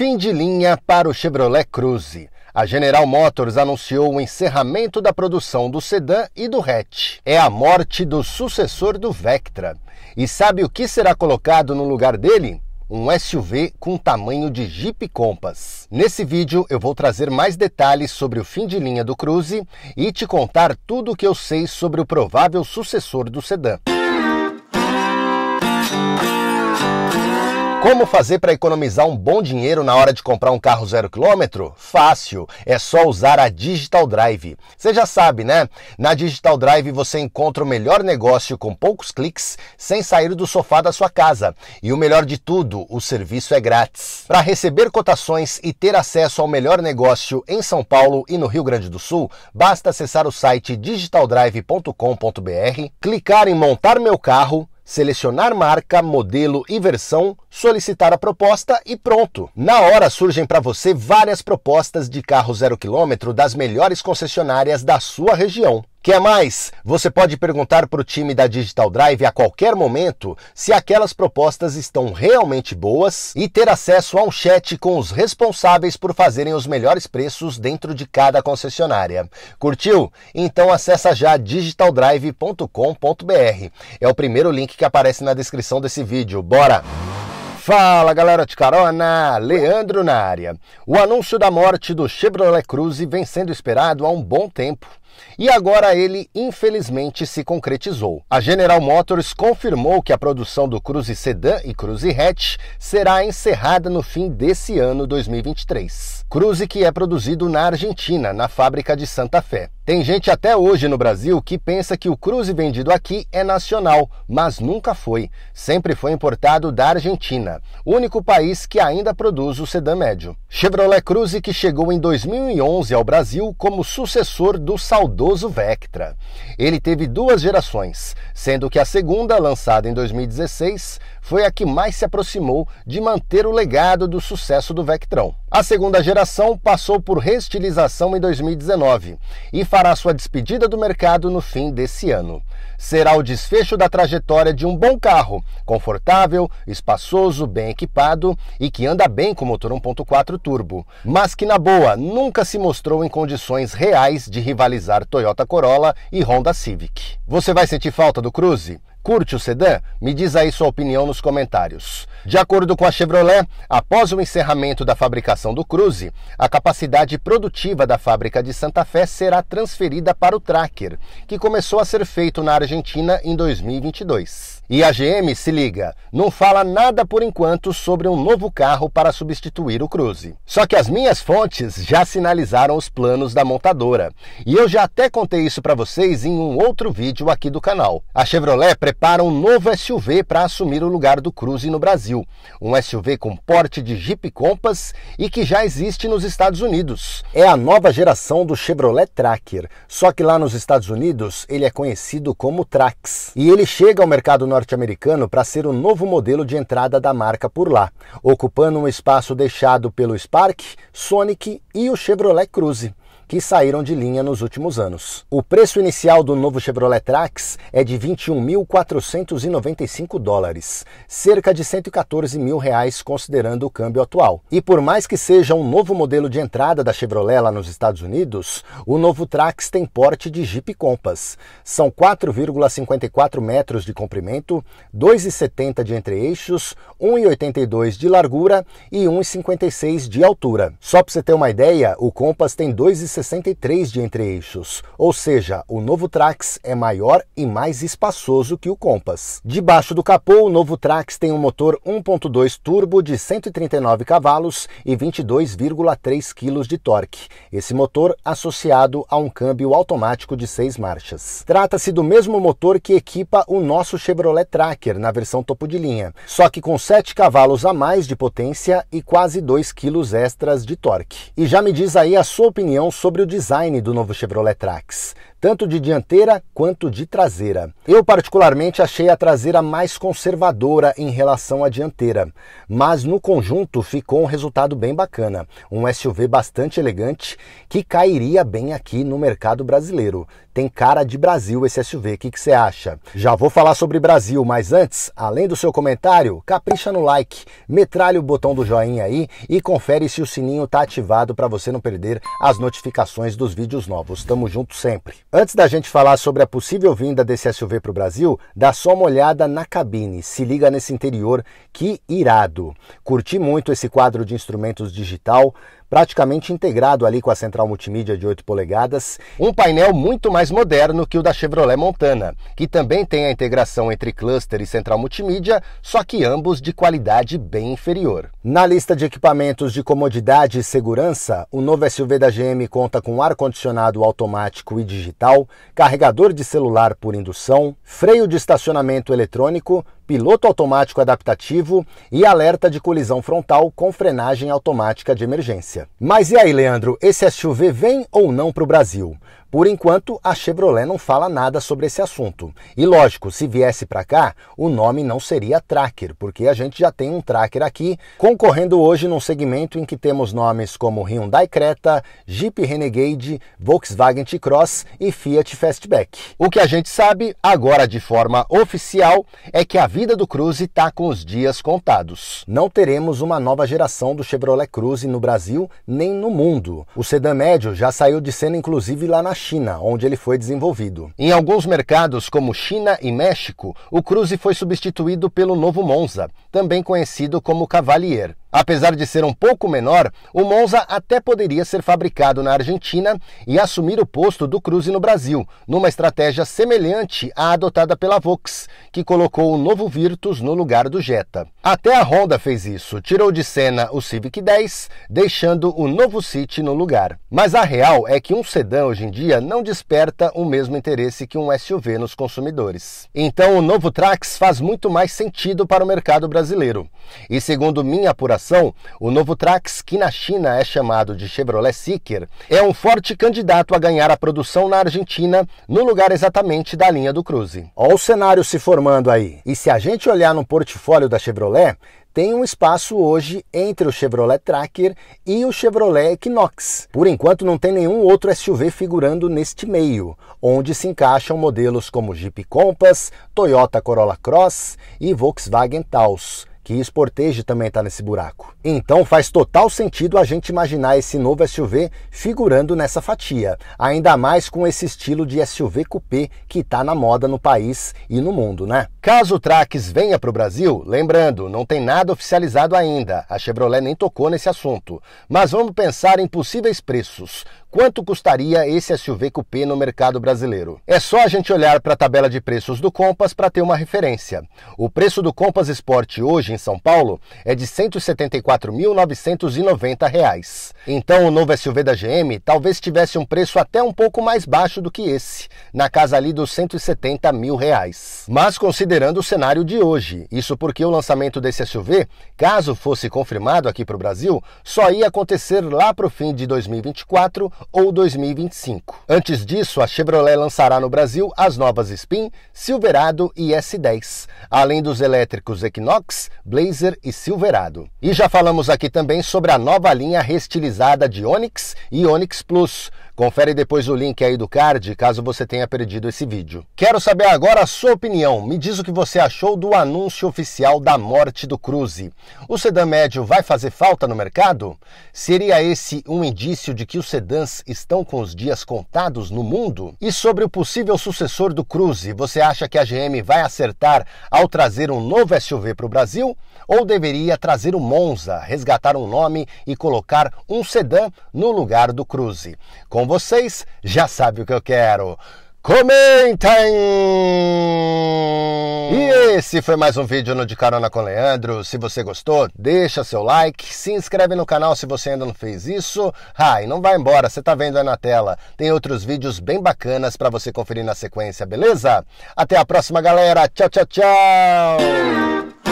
Fim de linha para o Chevrolet Cruze. A General Motors anunciou o encerramento da produção do sedã e do hatch. É a morte do sucessor do Vectra. E sabe o que será colocado no lugar dele? Um SUV com tamanho de Jeep Compass. Nesse vídeo eu vou trazer mais detalhes sobre o fim de linha do Cruze e te contar tudo o que eu sei sobre o provável sucessor do sedã. Como fazer para economizar um bom dinheiro na hora de comprar um carro zero quilômetro? Fácil, é só usar a Digital Drive. Você já sabe, né? Na Digital Drive você encontra o melhor negócio com poucos cliques, sem sair do sofá da sua casa. E o melhor de tudo, o serviço é grátis. Para receber cotações e ter acesso ao melhor negócio em São Paulo e no Rio Grande do Sul, basta acessar o site digitaldrive.com.br, clicar em Montar meu carro Selecionar marca, modelo e versão, solicitar a proposta e pronto. Na hora surgem para você várias propostas de carro zero quilômetro das melhores concessionárias da sua região. Quer mais? Você pode perguntar para o time da Digital Drive a qualquer momento se aquelas propostas estão realmente boas e ter acesso a um chat com os responsáveis por fazerem os melhores preços dentro de cada concessionária. Curtiu? Então acessa já digitaldrive.com.br. É o primeiro link que aparece na descrição desse vídeo. Bora! Fala galera de carona, Leandro na área. O anúncio da morte do Chevrolet Cruze vem sendo esperado há um bom tempo e agora ele infelizmente se concretizou. A General Motors confirmou que a produção do Cruze Sedan e Cruze Hatch será encerrada no fim desse ano 2023. Cruze que é produzido na Argentina, na fábrica de Santa Fé. Tem gente até hoje no Brasil que pensa que o cruze vendido aqui é nacional, mas nunca foi. Sempre foi importado da Argentina, único país que ainda produz o sedã médio. Chevrolet Cruze que chegou em 2011 ao Brasil como sucessor do saudoso Vectra. Ele teve duas gerações, sendo que a segunda, lançada em 2016, foi a que mais se aproximou de manter o legado do sucesso do Vectrão. A segunda geração passou por restilização em 2019 e fará sua despedida do mercado no fim desse ano. Será o desfecho da trajetória de um bom carro, confortável, espaçoso, bem equipado e que anda bem com motor 1.4 turbo, mas que na boa nunca se mostrou em condições reais de rivalizar Toyota Corolla e Honda Civic. Você vai sentir falta do Cruze? Curte o sedã? Me diz aí sua opinião nos comentários. De acordo com a Chevrolet, após o encerramento da fabricação do Cruze, a capacidade produtiva da fábrica de Santa Fé será transferida para o Tracker, que começou a ser feito na Argentina em 2022. E a GM, se liga, não fala nada por enquanto sobre um novo carro para substituir o Cruze. Só que as minhas fontes já sinalizaram os planos da montadora. E eu já até contei isso para vocês em um outro vídeo aqui do canal. A Chevrolet prepara um novo SUV para assumir o lugar do Cruze no Brasil. Um SUV com porte de Jeep Compass e que já existe nos Estados Unidos. É a nova geração do Chevrolet Tracker, só que lá nos Estados Unidos ele é conhecido como Trax. E ele chega ao mercado norte norte-americano para ser o novo modelo de entrada da marca por lá, ocupando um espaço deixado pelo Spark, Sonic e o Chevrolet Cruze que saíram de linha nos últimos anos. O preço inicial do novo Chevrolet Trax é de 21.495 dólares, cerca de 114 mil reais considerando o câmbio atual. E por mais que seja um novo modelo de entrada da Chevrolet lá nos Estados Unidos, o novo Trax tem porte de Jeep Compass. São 4,54 metros de comprimento, 2,70 de entre-eixos, 1,82 de largura e 1,56 de altura. Só para você ter uma ideia, o Compass tem 2,60 63 de entre-eixos, ou seja, o novo Trax é maior e mais espaçoso que o Compass. Debaixo do capô, o novo Trax tem um motor 1.2 turbo de 139 cavalos e 22,3 kg de torque. Esse motor associado a um câmbio automático de seis marchas. Trata-se do mesmo motor que equipa o nosso Chevrolet Tracker na versão topo de linha, só que com 7 cavalos a mais de potência e quase 2 kg extras de torque. E já me diz aí a sua opinião sobre sobre o design do novo Chevrolet Trax tanto de dianteira quanto de traseira. Eu, particularmente, achei a traseira mais conservadora em relação à dianteira, mas no conjunto ficou um resultado bem bacana. Um SUV bastante elegante que cairia bem aqui no mercado brasileiro. Tem cara de Brasil esse SUV, o que, você acha? Já vou falar sobre Brasil, mas antes, além do seu comentário, capricha no like, metralha o botão do joinha aí e confere se o sininho está ativado para você não perder as notificações dos vídeos novos. Tamo junto sempre! Antes da gente falar sobre a possível vinda desse SUV para o Brasil, dá só uma olhada na cabine, se liga nesse interior, que irado. Curti muito esse quadro de instrumentos digital, praticamente integrado ali com a central multimídia de 8 polegadas, um painel muito mais moderno que o da Chevrolet Montana, que também tem a integração entre cluster e central multimídia, só que ambos de qualidade bem inferior. Na lista de equipamentos de comodidade e segurança, o novo SUV da GM conta com ar-condicionado automático e digital, carregador de celular por indução, freio de estacionamento eletrônico, piloto automático adaptativo e alerta de colisão frontal com frenagem automática de emergência. Mas e aí, Leandro, esse SUV vem ou não para o Brasil? Por enquanto, a Chevrolet não fala nada sobre esse assunto. E lógico, se viesse para cá, o nome não seria Tracker, porque a gente já tem um Tracker aqui, concorrendo hoje num segmento em que temos nomes como Hyundai Creta, Jeep Renegade, Volkswagen T-Cross e Fiat Fastback. O que a gente sabe, agora de forma oficial, é que a vida do Cruze está com os dias contados. Não teremos uma nova geração do Chevrolet Cruze no Brasil nem no mundo. O sedã médio já saiu de cena inclusive lá na China, onde ele foi desenvolvido. Em alguns mercados, como China e México, o Cruze foi substituído pelo novo Monza, também conhecido como Cavalier. Apesar de ser um pouco menor, o Monza até poderia ser fabricado na Argentina e assumir o posto do Cruze no Brasil, numa estratégia semelhante à adotada pela Vox, que colocou o novo Virtus no lugar do Jetta. Até a Honda fez isso, tirou de cena o Civic 10, deixando o novo City no lugar. Mas a real é que um sedã hoje em dia não desperta o mesmo interesse que um SUV nos consumidores. Então o novo Trax faz muito mais sentido para o mercado brasileiro. E segundo minha apuração, o novo Trax, que na China é chamado de Chevrolet Seeker, é um forte candidato a ganhar a produção na Argentina, no lugar exatamente da linha do Cruze. Olha o cenário se formando aí. E se a gente olhar no portfólio da Chevrolet, tem um espaço hoje entre o Chevrolet Tracker e o Chevrolet Equinox. Por enquanto não tem nenhum outro SUV figurando neste meio, onde se encaixam modelos como Jeep Compass, Toyota Corolla Cross e Volkswagen Taos que Sportage também está nesse buraco. Então faz total sentido a gente imaginar esse novo SUV figurando nessa fatia, ainda mais com esse estilo de SUV coupé que está na moda no país e no mundo, né? Caso o Trax venha para o Brasil, lembrando, não tem nada oficializado ainda, a Chevrolet nem tocou nesse assunto, mas vamos pensar em possíveis preços. Quanto custaria esse SUV coupé no mercado brasileiro? É só a gente olhar para a tabela de preços do Compass para ter uma referência. O preço do Compass Sport hoje em são Paulo é de R$ 174.990. Então o novo SUV da GM talvez tivesse um preço até um pouco mais baixo do que esse, na casa ali dos 170 mil reais. Mas considerando o cenário de hoje, isso porque o lançamento desse SUV, caso fosse confirmado aqui para o Brasil, só ia acontecer lá para o fim de 2024 ou 2025. Antes disso, a Chevrolet lançará no Brasil as novas Spin, Silverado e S10, além dos elétricos Equinox, Blazer e Silverado. E já falamos aqui também sobre a nova linha restilizada de Onix e Onix Plus, Confere depois o link aí do card, caso você tenha perdido esse vídeo. Quero saber agora a sua opinião. Me diz o que você achou do anúncio oficial da morte do Cruze. O sedã médio vai fazer falta no mercado? Seria esse um indício de que os sedãs estão com os dias contados no mundo? E sobre o possível sucessor do Cruze, você acha que a GM vai acertar ao trazer um novo SUV para o Brasil? Ou deveria trazer o Monza, resgatar um nome e colocar um sedã no lugar do Cruze? Com com vocês, já sabe o que eu quero. Comentem! E esse foi mais um vídeo no De Carona com Leandro. Se você gostou, deixa seu like, se inscreve no canal se você ainda não fez isso. Ah, e não vai embora, você tá vendo aí na tela. Tem outros vídeos bem bacanas para você conferir na sequência, beleza? Até a próxima, galera. Tchau, tchau, tchau!